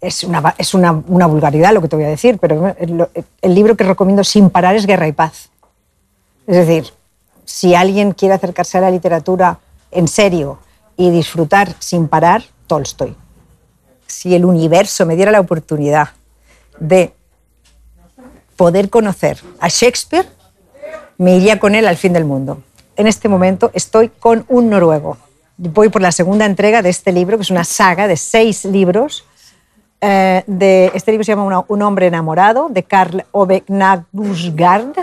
es, una, vulgaridad lo que te voy a decir, pero el, el libro que recomiendo sin parar es Guerra y Paz. Es decir, si alguien quiere acercarse a la literatura en serio y disfrutar sin parar, Tolstoy. Si el universo me diera la oportunidad de poder conocer a Shakespeare, me iría con él al fin del mundo. En este momento estoy con un noruego. Voy por la segunda entrega de este libro, que es una saga de seis libros eh, de, este libro se llama Un hombre enamorado, de Carl Ove nagusgaard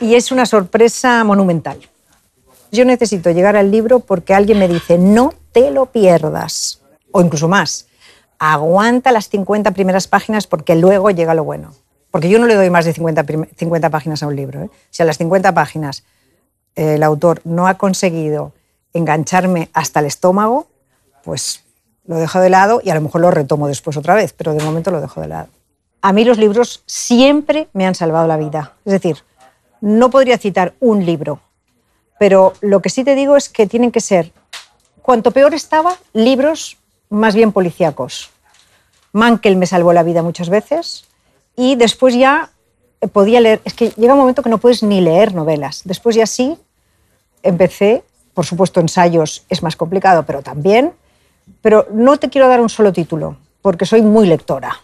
y es una sorpresa monumental. Yo necesito llegar al libro porque alguien me dice, no te lo pierdas, o incluso más, aguanta las 50 primeras páginas porque luego llega lo bueno. Porque yo no le doy más de 50, 50 páginas a un libro. ¿eh? Si a las 50 páginas eh, el autor no ha conseguido engancharme hasta el estómago, pues lo dejo de lado y a lo mejor lo retomo después otra vez, pero de momento lo dejo de lado. A mí los libros siempre me han salvado la vida. Es decir, no podría citar un libro, pero lo que sí te digo es que tienen que ser, cuanto peor estaba, libros más bien policíacos. Mankel me salvó la vida muchas veces y después ya podía leer, es que llega un momento que no puedes ni leer novelas. Después ya sí, empecé, por supuesto ensayos es más complicado, pero también pero no te quiero dar un solo título, porque soy muy lectora.